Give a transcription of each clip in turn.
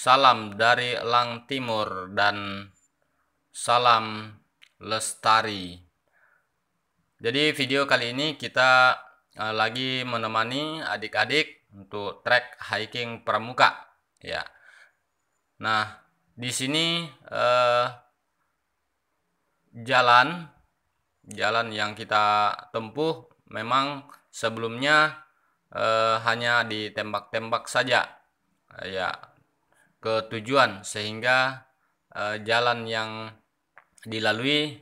Salam dari Elang Timur dan salam lestari. Jadi video kali ini kita eh, lagi menemani adik-adik untuk trek hiking pramuka ya. Nah, di sini uh, jalan jalan yang kita tempuh memang sebelumnya eh, hanya ditembak-tembak saja ya ke tujuan sehingga eh, jalan yang dilalui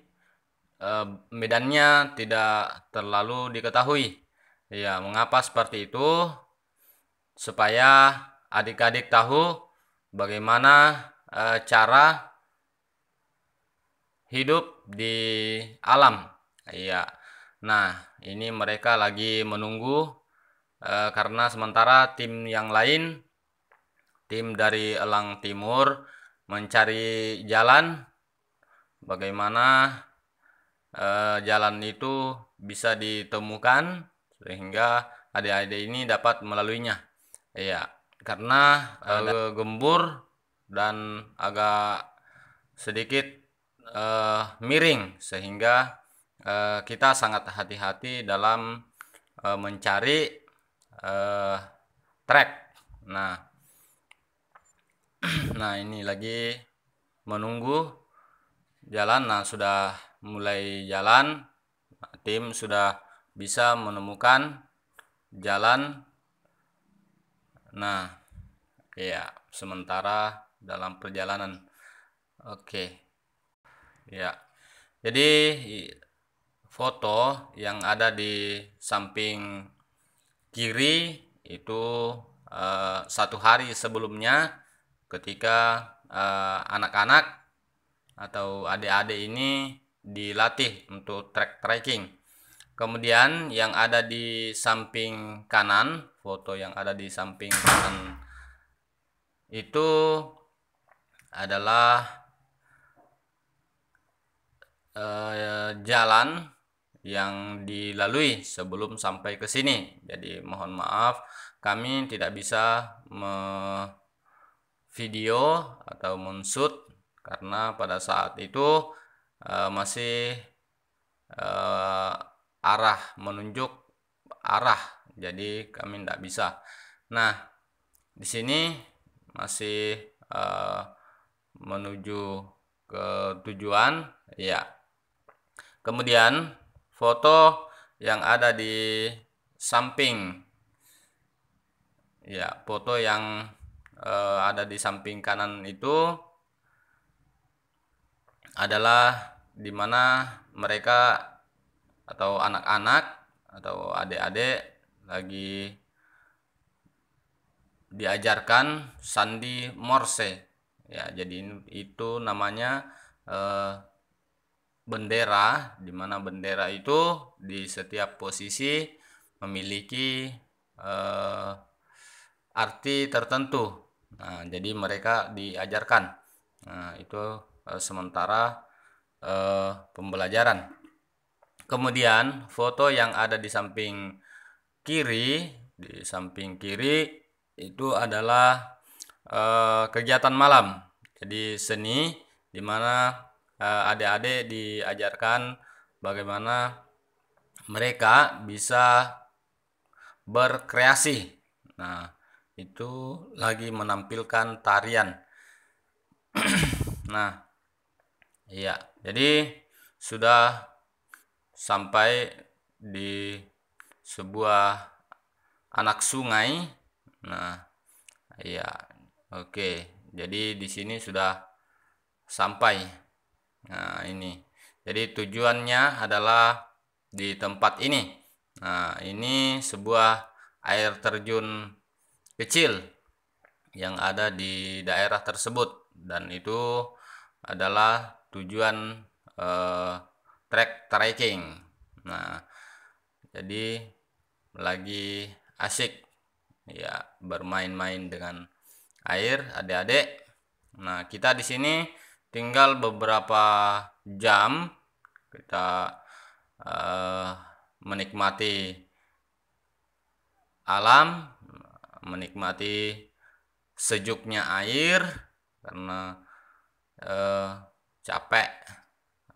eh, medannya tidak terlalu diketahui. Ya, mengapa seperti itu? Supaya adik-adik tahu bagaimana eh, cara hidup di alam. Iya. Nah, ini mereka lagi menunggu karena sementara tim yang lain tim dari Elang Timur mencari jalan bagaimana eh, jalan itu bisa ditemukan sehingga adik-adik ini dapat melaluinya. Iya, karena eh, gembur dan agak sedikit eh, miring sehingga eh, kita sangat hati-hati dalam eh, mencari eh, track. Nah, nah ini lagi menunggu jalan nah sudah mulai jalan tim sudah bisa menemukan jalan nah ya sementara dalam perjalanan oke ya jadi foto yang ada di samping kiri itu eh, satu hari sebelumnya ketika eh, anak-anak uh, atau adik-adik ini dilatih untuk track tracking. Kemudian yang ada di samping kanan, foto yang ada di samping kanan itu adalah eh, jalan yang dilalui sebelum sampai ke sini. Jadi mohon maaf kami tidak bisa me video atau menshoot karena pada saat itu uh, masih uh, arah menunjuk arah jadi kami tidak bisa nah di sini masih uh, menuju ke tujuan ya kemudian foto yang ada di samping ya foto yang uh, ada di samping kanan itu adalah di mana mereka atau anak-anak atau adik-adik lagi diajarkan sandi Morse ya jadi itu namanya eh, bendera di mana bendera itu di setiap posisi memiliki eh, arti tertentu Nah, jadi mereka diajarkan. Nah, itu e, sementara e, pembelajaran. Kemudian foto yang ada di samping kiri, di samping kiri itu adalah e, kegiatan malam. Jadi seni di mana adik-adik diajarkan bagaimana mereka bisa berkreasi. Nah, itu lagi menampilkan tarian. nah, iya. Jadi sudah sampai di sebuah anak sungai. Nah, iya. Oke. Jadi di sini sudah sampai. Nah, ini. Jadi tujuannya adalah di tempat ini. Nah, ini sebuah air terjun kecil yang ada di daerah tersebut dan itu adalah tujuan eh, trek trekking. Nah, jadi lagi asik ya bermain-main dengan air adik-adik. Nah, kita di sini tinggal beberapa jam kita eh, menikmati alam menikmati sejuknya air karena eh, capek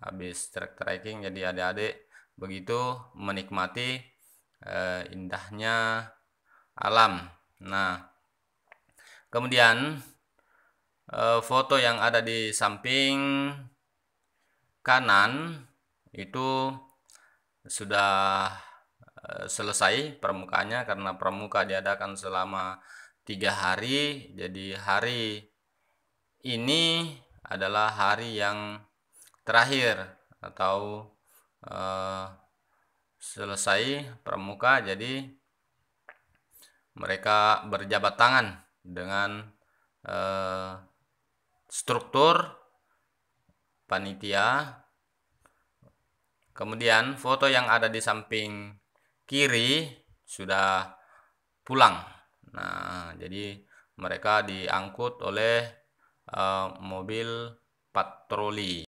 habis trek trekking jadi adik-adik begitu menikmati eh, indahnya alam. Nah, kemudian eh, foto yang ada di samping kanan itu sudah Eh, selesai permukaannya karena permuka diadakan selama tiga hari jadi hari ini adalah hari yang terakhir atau uh, selesai permuka jadi mereka berjabat tangan dengan uh, struktur panitia kemudian foto yang ada di samping kiri sudah pulang. Nah, jadi mereka diangkut oleh uh, mobil patroli.